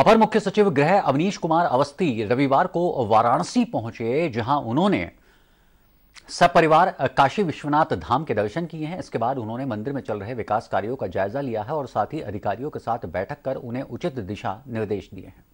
अपर मुख्य सचिव गृह अवनीश कुमार अवस्थी रविवार को वाराणसी पहुंचे जहां उन्होंने सपरिवार काशी विश्वनाथ धाम के दर्शन किए हैं इसके बाद उन्होंने मंदिर में चल रहे विकास कार्यों का जायजा लिया है और साथ ही अधिकारियों के साथ बैठक कर उन्हें उचित दिशा निर्देश दिए हैं